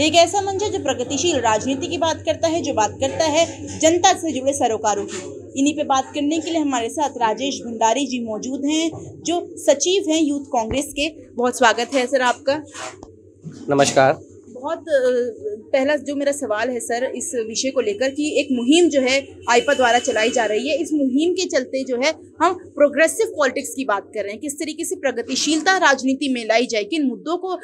एक ऐसा मंच है जो प्रगतिशील राजनीति की बात करता है जो बात करता है जनता से जुड़े सरोकारों की इन्हीं पे बात करने के लिए हमारे साथ राजेश भंडारी जी मौजूद हैं जो सचिव हैं यूथ कांग्रेस के बहुत स्वागत है सर आपका नमस्कार बहुत पहला जो मेरा सवाल है सर इस विषय को लेकर कि एक मुहिम जो है आईपा द्वारा चलाई जा रही है इस मुहिम के चलते जो है हम प्रोग्रेसिव पॉलिटिक्स की बात कर रहे हैं किस तरीके से प्रगतिशीलता राजनीति में लाई जाए किन मुद्दों को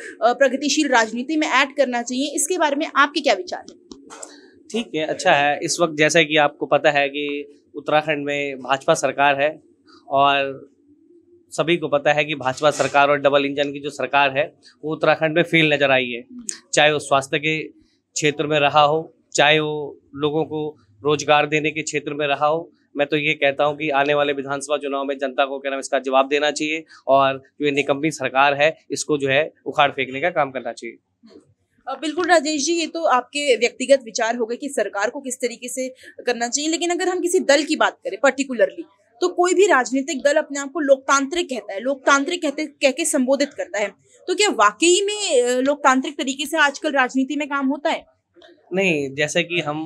प्रगतिशील राजनीति में ऐड करना चाहिए इसके बारे में आपके क्या विचार हैं ठीक है अच्छा है इस वक्त जैसा कि आपको पता है कि उत्तराखंड में भाजपा सरकार है और सभी को पता है कि भाजपा सरकार और डबल इंजन की जो सरकार है वो उत्तराखंड में फेल नजर आई है चाहे वो स्वास्थ्य के क्षेत्र में रहा हो चाहे वो लोगों को रोजगार देने के क्षेत्र में रहा हो मैं तो ये कहता हूँ कि आने वाले विधानसभा चुनाव में जनता को क्या नाम इसका जवाब देना चाहिए और जो ये निकम्बी सरकार है इसको जो है उखाड़ फेंकने का काम करना चाहिए बिल्कुल राजेश जी ये तो आपके व्यक्तिगत विचार हो गए कि सरकार को किस तरीके से करना चाहिए लेकिन अगर हम किसी दल की बात करें पर्टिकुलरली तो कोई भी राजनीतिक दल अपने आप को लोकतांत्रिक कहता है लोकतांत्रिक कहते कह के संबोधित करता है तो क्या वाकई में लोकतांत्रिक तरीके से आजकल राजनीति में काम होता है नहीं जैसे कि हम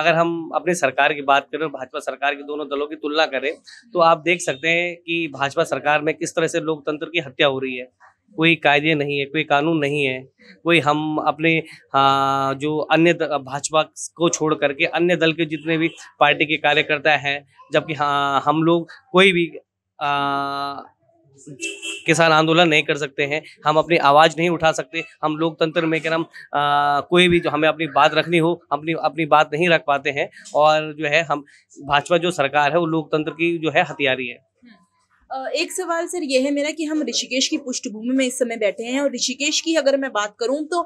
अगर हम अपनी सरकार की बात करें और भाजपा सरकार के दोनों दलों की तुलना करें तो आप देख सकते हैं कि भाजपा सरकार में किस तरह से लोकतंत्र की हत्या हो रही है कोई कायदे नहीं है कोई कानून नहीं है कोई हम अपने आ, हाँ, जो अन्य भाजपा को छोड़ करके अन्य दल के जितने भी पार्टी के कार्यकर्ता हैं जबकि हाँ हम लोग कोई भी आ, किसान आंदोलन नहीं कर सकते हैं हम अपनी आवाज़ नहीं उठा सकते हम लोकतंत्र में क्या नाम कोई भी जो हमें अपनी बात रखनी हो अपनी अपनी बात नहीं रख पाते हैं और जो है हम भाजपा जो सरकार है वो लोकतंत्र की जो है हथियारी है एक सवाल सर यह है मेरा कि हम ऋषिकेश की पृष्ठभूमि में इस समय बैठे हैं और ऋषिकेश की अगर मैं बात करूं तो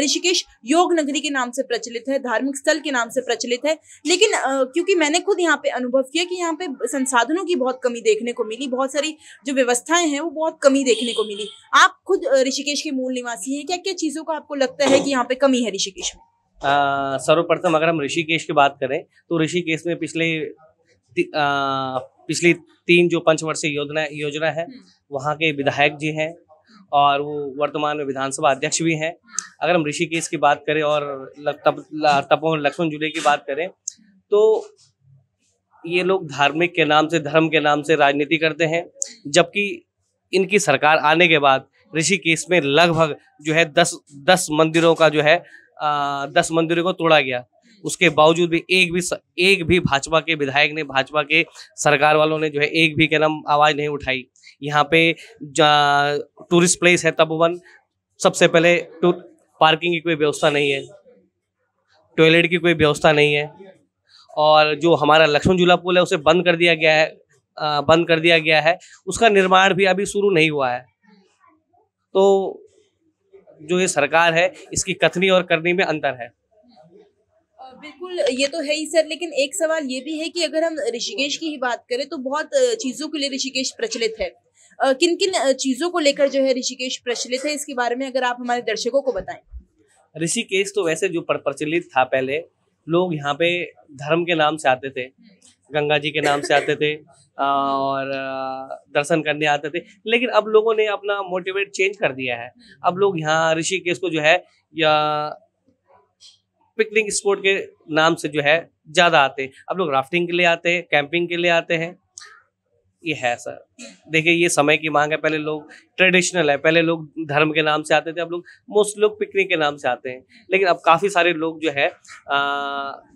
ऋषिकेश योग नगरी के नाम से प्रचलित है धार्मिक स्थल के नाम से प्रचलित है लेकिन क्योंकि मैंने खुद यहाँ पे अनुभव किया कि यहाँ पे संसाधनों की बहुत कमी देखने को मिली बहुत सारी जो व्यवस्थाएं हैं वो बहुत कमी देखने को मिली आप खुद ऋषिकेश के मूल निवासी हैं क्या क्या चीज़ों का आपको लगता है कि यहाँ पे कमी है ऋषिकेश में सर्वप्रथम अगर हम ऋषिकेश की बात करें तो ऋषिकेश में पिछले पिछली तीन जो पंचवर्षीय योजना योजना है हम्म। वहाँ के विधायक जी हैं और वो वर्तमान में विधानसभा अध्यक्ष भी हैं हम्म। अगर हम ऋषिकेश की बात करें और तप तपो लक्ष्मण जिले की बात करें तो ये लोग धार्मिक के नाम से धर्म के नाम से राजनीति करते हैं जबकि इनकी सरकार आने के बाद ऋषिकेश में लगभग जो है दस दस मंदिरों का जो है आ, दस मंदिरों को तोड़ा गया उसके बावजूद भी एक भी एक भी भाजपा के विधायक ने भाजपा के सरकार वालों ने जो है एक भी क्या आवाज़ नहीं उठाई यहाँ पे टूरिस्ट प्लेस है तपोवन सबसे पहले पार्किंग की कोई व्यवस्था नहीं है टॉयलेट की कोई व्यवस्था नहीं है और जो हमारा लक्ष्मण झूला पुल है उसे बंद कर दिया गया है आ, बंद कर दिया गया है उसका निर्माण भी अभी शुरू नहीं हुआ है तो जो ये सरकार है इसकी कथनी और करनी में अंतर है बिल्कुल ये तो है ही सर लेकिन एक सवाल ये भी है कि अगर हम ऋषिकेश की ही बात करें तो बहुत चीज़ों के लिए ऋषिकेश प्रचलित है किन किन चीज़ों को लेकर जो है ऋषिकेश प्रचलित है इसके बारे में अगर आप हमारे दर्शकों को बताएं ऋषिकेश तो वैसे जो प्रचलित था पहले लोग यहाँ पे धर्म के नाम से आते थे गंगा जी के नाम से आते थे और दर्शन करने आते थे लेकिन अब लोगों ने अपना मोटिवेट चेंज कर दिया है अब लोग यहाँ ऋषिकेश को जो है या पिकनिक स्पॉट के नाम से जो है ज़्यादा आते हैं अब लोग राफ्टिंग के लिए आते हैं कैंपिंग के लिए आते हैं ये है सर देखिए ये समय की मांग है पहले लोग ट्रेडिशनल है पहले लोग धर्म के नाम से आते थे अब लोग मोस्ट लोग पिकनिक के नाम से आते हैं लेकिन अब काफ़ी सारे लोग जो है आ,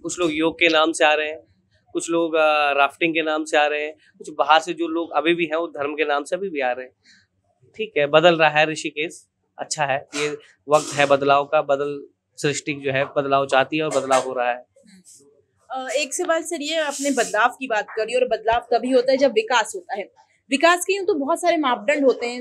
कुछ लोग योग के नाम से आ रहे हैं कुछ लोग आ, राफ्टिंग के नाम से आ रहे हैं कुछ बाहर से जो लोग अभी भी हैं वो धर्म के नाम से अभी भी आ रहे हैं ठीक है बदल रहा है ऋषिकेश अच्छा है ये वक्त है बदलाव का बदल सृष्टि जो है बदलाव चाहती है और बदलाव हो रहा है एक सवाल सर ये आपने बदलाव की बात करी और बदलाव तभी होता है जब विकास होता है विकास के यूँ तो बहुत सारे मापदंड होते हैं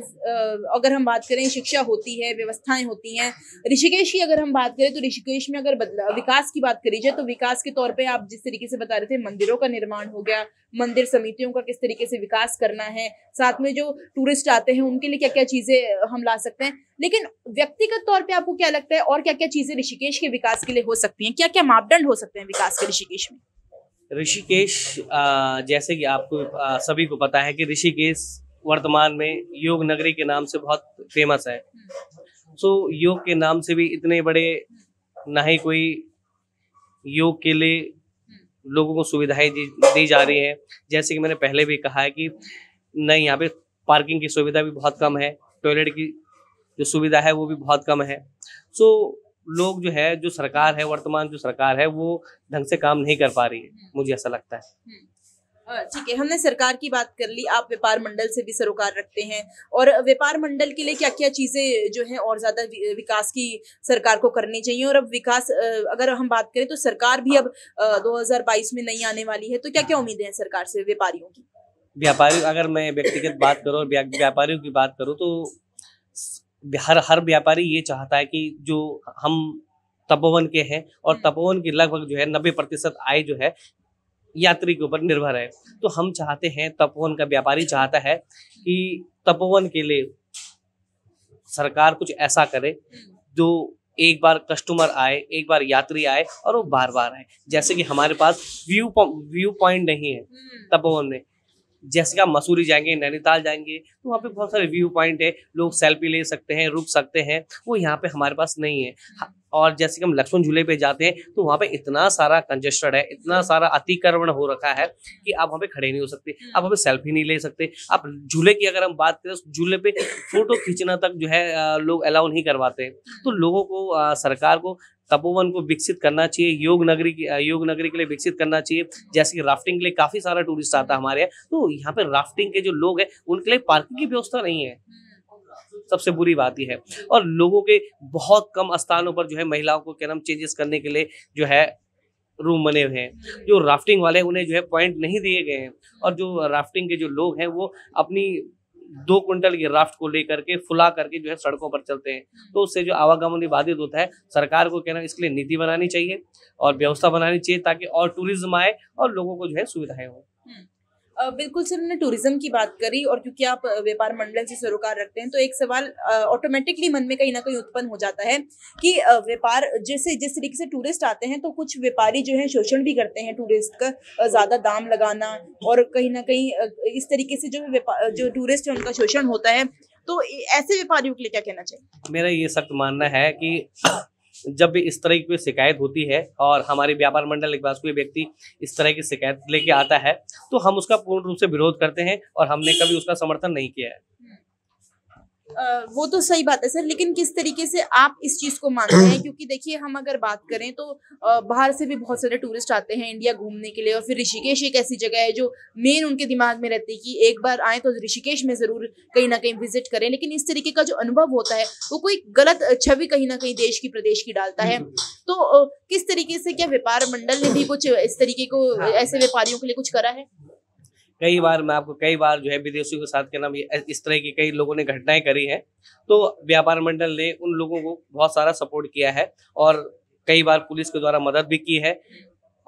अगर हम बात करें शिक्षा होती है व्यवस्थाएं होती हैं ऋषिकेश की अगर हम बात करें तो ऋषिकेश में अगर विकास की बात करी जाए तो विकास के तौर पर आप जिस तरीके से बता रहे थे मंदिरों का निर्माण हो गया मंदिर समितियों का किस तरीके से विकास करना है साथ में जो टूरिस्ट आते हैं उनके लिए क्या क्या चीज़ें हम ला सकते हैं लेकिन व्यक्तिगत तौर पर आपको क्या लगता है और क्या क्या चीज़ें ऋषिकेश के विकास के लिए हो सकती हैं क्या क्या मापदंड हो सकते हैं विकास के ऋषिकेश में ऋषिकेश जैसे कि आपको सभी को पता है कि ऋषिकेश वर्तमान में योग नगरी के नाम से बहुत फेमस है सो so, योग के नाम से भी इतने बड़े ना ही कोई योग के लिए लोगों को सुविधाएं दी जा रही हैं जैसे कि मैंने पहले भी कहा है कि नहीं यहाँ पे पार्किंग की सुविधा भी बहुत कम है टॉयलेट की जो सुविधा है वो भी बहुत कम है सो so, लोग जो है जो सरकार है वर्तमान जो सरकार है वो ढंग से काम नहीं कर पा रही है हम्म। मुझे ऐसा लगता है हम्म। ठीक है हमने सरकार की बात कर ली आप व्यापार मंडल से भी सरोकार रखते हैं और व्यापार मंडल के लिए क्या क्या चीज़ें जो हैं और ज़्यादा विकास की सरकार को करनी चाहिए और अब विकास अगर हम बात करें तो सरकार भी अब 2022 में नहीं आने वाली है तो क्या क्या उम्मीदें हैं सरकार से व्यापारियों की व्यापारी अगर मैं व्यक्तिगत बात करूँ व्यापारियों की बात करूँ तो हर हर व्यापारी ये चाहता है कि जो हम तपोवन के हैं और हम्म। तपोवन की लगभग जो है नब्बे प्रतिशत आय जो है यात्री के ऊपर निर्भर है तो हम चाहते हैं तपोवन का व्यापारी चाहता है कि तपोवन के लिए सरकार कुछ ऐसा करे जो एक बार कस्टमर आए एक बार यात्री आए और वो बार बार आए जैसे कि हमारे पास व्यू व्यू पॉइंट नहीं है हम्म। तपोवन में जैसे कि आप मसूरी जाएंगे नैनीताल जाएंगे तो वहाँ पे बहुत सारे व्यू पॉइंट है लोग सेल्फी ले सकते हैं रुक सकते हैं वो यहाँ पे हमारे पास नहीं है हम्म। हाँ, और जैसे कि हम लक्ष्मण झूले पे जाते हैं तो वहाँ पे इतना सारा कंजेस्टेड है इतना हम्म। सारा अतिक्रमण हो रखा है कि आप वहाँ पे खड़े नहीं हो सकते हम्म। आप वहाँ पे सेल्फी नहीं ले सकते आप झूले की अगर हम बात करें तो झूले पे फोटो खींचना तक जो है लोग अलाउ नहीं करवाते तो लोगों को सरकार को तपोवन को विकसित करना चाहिए योग नगरी की योग नगरी के लिए विकसित करना चाहिए जैसे कि राफ्टिंग के लिए काफी सारा टूरिस्ट आता है हमारे यहाँ तो यहाँ पे राफ्टिंग के जो लोग हैं उनके लिए पार्किंग की व्यवस्था नहीं है सबसे बुरी बात यह है और लोगों के बहुत कम स्थानों पर जो है महिलाओं को क्या नाम चेंजेस करने के लिए जो है रूम बने हुए हैं जो राफ्टिंग वाले उन्हें जो है पॉइंट नहीं दिए गए हैं और जो राफ्टिंग के जो लोग हैं वो अपनी दो क्विंटल की राफ्ट को लेकर के फुला करके जो है सड़कों पर चलते हैं हम्म। तो उससे जो आवागमन बाधित होता है सरकार को कहना इसके लिए नीति बनानी चाहिए और व्यवस्था बनानी चाहिए ताकि और टूरिज्म आए और लोगों को जो है सुविधाएं हों हम्म। बिल्कुल सर हमने टूरिज्म की बात करी और क्योंकि आप व्यापार मंडल से सरोकार रखते हैं तो एक सवाल ऑटोमेटिकली मन में कहीं ना कहीं उत्पन्न हो जाता है कि व्यापार जैसे जिस तरीके से टूरिस्ट आते हैं तो कुछ व्यापारी जो है शोषण भी करते हैं टूरिस्ट का ज़्यादा दाम लगाना और कहीं ना कहीं इस तरीके से जो जो टूरिस्ट है उनका शोषण होता है तो ऐसे व्यापारियों के लिए क्या कहना चाहिए मेरा ये सख्त मानना है कि जब भी इस तरह की कोई शिकायत होती है और हमारे व्यापार मंडल के पास कोई व्यक्ति इस तरह की शिकायत लेके आता है तो हम उसका पूर्ण रूप से विरोध करते हैं और हमने कभी उसका समर्थन नहीं किया है वो तो सही बात है सर लेकिन किस तरीके से आप इस चीज को मानते हैं क्योंकि देखिए हम अगर बात करें तो बाहर से भी बहुत सारे टूरिस्ट आते हैं इंडिया घूमने के लिए और फिर ऋषिकेश एक ऐसी जगह है जो मेन उनके दिमाग में रहती है कि एक बार आए तो ऋषिकेश में जरूर कहीं ना कहीं विजिट करें लेकिन इस तरीके का जो अनुभव होता है वो कोई गलत छवि कहीं ना कहीं देश की प्रदेश की डालता है तो किस तरीके से क्या व्यापार मंडल ने भी कुछ इस तरीके को हाँ। ऐसे व्यापारियों के लिए कुछ करा है कई बार मैं आपको कई बार जो है विदेशियों के साथ क्या नाम इस तरह की कई लोगों ने घटनाएं करी हैं तो व्यापार मंडल ने उन लोगों को बहुत सारा सपोर्ट किया है और कई बार पुलिस के द्वारा मदद भी की है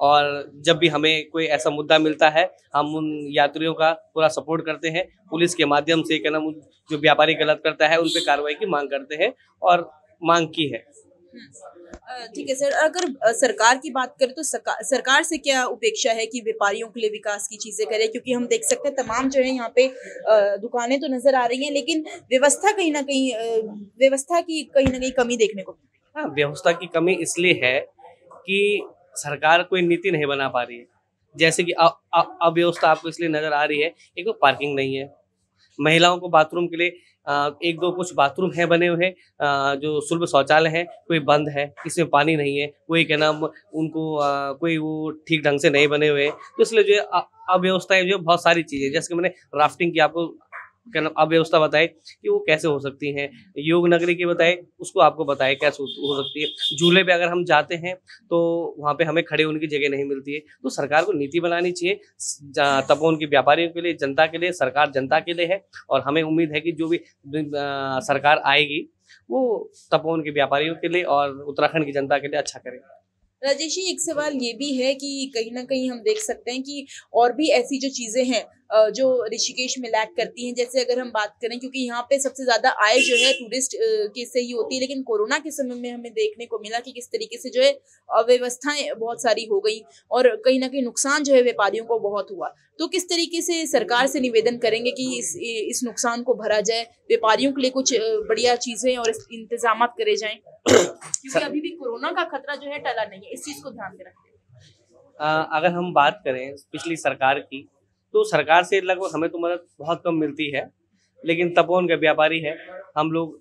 और जब भी हमें कोई ऐसा मुद्दा मिलता है हम उन यात्रियों का पूरा सपोर्ट करते हैं पुलिस के माध्यम से क्या नाम जो व्यापारी गलत करता है उन पर कार्रवाई की मांग करते हैं और मांग की है हम्म। ठीक है सर अगर सरकार की बात करें तो सरकार सरकार से क्या उपेक्षा है कि व्यापारियों के लिए विकास की चीज़ें करें क्योंकि हम देख सकते हैं तमाम जो है यहाँ पे दुकानें तो नज़र आ रही हैं लेकिन व्यवस्था कहीं ना कहीं व्यवस्था की कहीं ना कहीं कमी देखने को हाँ, व्यवस्था की कमी इसलिए है कि सरकार कोई नीति नहीं बना पा रही है जैसे कि अव्यवस्था आपको इसलिए नज़र आ रही है एक तो पार्किंग नहीं है महिलाओं को बाथरूम के लिए एक दो कुछ बाथरूम हैं बने हुए हैं जो सुलभ शौचालय हैं कोई बंद है इसमें पानी नहीं है कोई क्या नाम उनको आ, कोई वो ठीक ढंग से नहीं बने हुए हैं तो इसलिए जो है अव्यवस्थाएं जो बहुत सारी चीज़ें जैसे कि मैंने राफ्टिंग की आपको अव्यवस्था बताए कि वो कैसे हो सकती है योग नगरी की बताए उसको आपको बताए कैसे हो सकती है झूले पे अगर हम जाते हैं तो वहाँ पे हमें खड़े होने की जगह नहीं मिलती है तो सरकार को नीति बनानी चाहिए तब उनके व्यापारियों के लिए जनता के लिए सरकार जनता के लिए है और हमें उम्मीद है कि जो भी सरकार आएगी वो तपोवन के व्यापारियों के लिए और उत्तराखंड की जनता के लिए अच्छा करेगी राजेश जी एक सवाल ये भी है कि कहीं ना कहीं हम देख सकते हैं कि और भी ऐसी जो चीज़ें हैं जो ऋषिकेश में लैक करती हैं जैसे अगर हम बात करें क्योंकि यहाँ पे सबसे ज़्यादा आय जो है टूरिस्ट के से ही होती है लेकिन कोरोना के समय में हमें देखने को मिला कि किस तरीके से जो है अव्यवस्थाएं बहुत सारी हो गई और कहीं ना कहीं नुकसान जो है व्यापारियों को बहुत हुआ तो किस तरीके से सरकार से निवेदन करेंगे कि इस इस नुकसान को भरा जाए व्यापारियों के लिए कुछ बढ़िया चीज़ें और इंतजाम करे जाए क्योंकि अभी भी कोरोना का खतरा जो है टला नहीं है इस चीज़ को ध्यान में रखें अगर हम बात करें पिछली सरकार की तो सरकार से लगभग हमें तो मदद बहुत कम मिलती है लेकिन तपोन का व्यापारी है हम लोग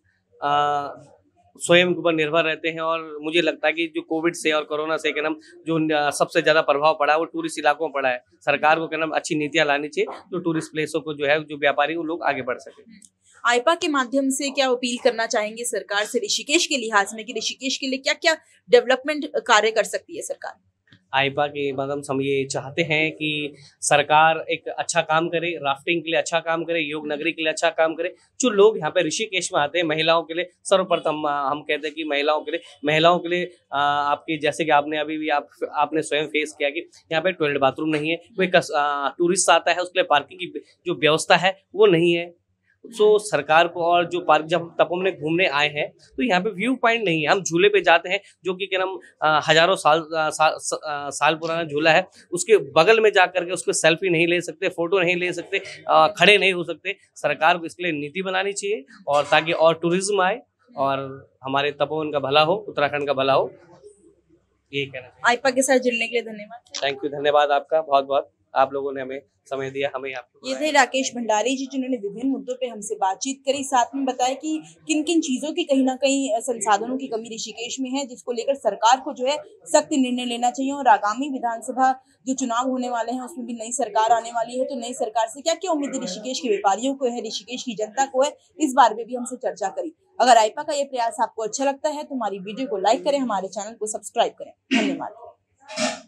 स्वयं के ऊपर निर्भर रहते हैं और मुझे लगता है कि जो कोविड से और कोरोना से क्या नाम जो सबसे ज़्यादा प्रभाव पड़ा है वो टूरिस्ट इलाकों में पड़ा है सरकार को क्या नाम अच्छी नीतियाँ लानी चाहिए जो तो टूरिस्ट प्लेसों को जो है जो व्यापारी वो लोग आगे बढ़ सके हम्म। आईपा के माध्यम से क्या अपील करना चाहेंगे सरकार से ऋषिकेश के लिहाज में कि ऋषिकेश के लिए क्या क्या डेवलपमेंट कार्य कर सकती है सरकार आईपा के मतलब हम ये चाहते हैं कि सरकार एक अच्छा काम करे राफ्टिंग के लिए अच्छा काम करे योग नगरी के लिए अच्छा काम करे जो लोग यहाँ पे ऋषिकेश में आते हैं महिलाओं के लिए सर्वप्रथम हम कहते हैं कि महिलाओं के लिए महिलाओं के लिए आपके जैसे कि आपने अभी भी आप आपने स्वयं फेस किया कि यहाँ पे टॉयलेट बाथरूम नहीं है कोई टूरिस्ट आता है उसके लिए पार्किंग की जो व्यवस्था है वो नहीं है सो सरकार को और जो पार्क जब तब हमने घूमने आए हैं तो यहाँ पे व्यू पॉइंट नहीं है हम झूले पे जाते हैं जो कि क्या नाम हजारों साल साल, साल पुराना झूला है उसके बगल में जा करके उसको सेल्फी नहीं ले सकते फोटो नहीं ले सकते आ, खड़े नहीं हो सकते सरकार को इसके लिए नीति बनानी चाहिए और ताकि और टूरिज्म आए और हमारे तपोवन का भला हो उत्तराखंड का भला हो यही कहना आईपा के साथ जुड़ने के लिए धन्यवाद थैंक यू धन्यवाद आपका बहुत बहुत आप लोगों ने हमें समय दिया हमें ये थे राकेश भंडारी जी जिन्होंने विभिन्न मुद्दों पे हमसे बातचीत करी साथ में बताया कि किन किन चीजों की कहीं ना कहीं संसाधनों की कमी ऋषिकेश में है जिसको लेकर सरकार को जो है सख्त निर्णय लेना चाहिए और आगामी विधानसभा जो चुनाव होने वाले हैं उसमें भी नई सरकार आने वाली है तो नई सरकार से क्या क्या उम्मीद ऋषिकेश के व्यापारियों को है ऋषिकेश की जनता को है इस बारे में भी हमसे चर्चा करी अगर आईपा का ये प्रयास आपको अच्छा लगता है तो हमारी वीडियो को लाइक करें हमारे चैनल को सब्सक्राइब करें धन्यवाद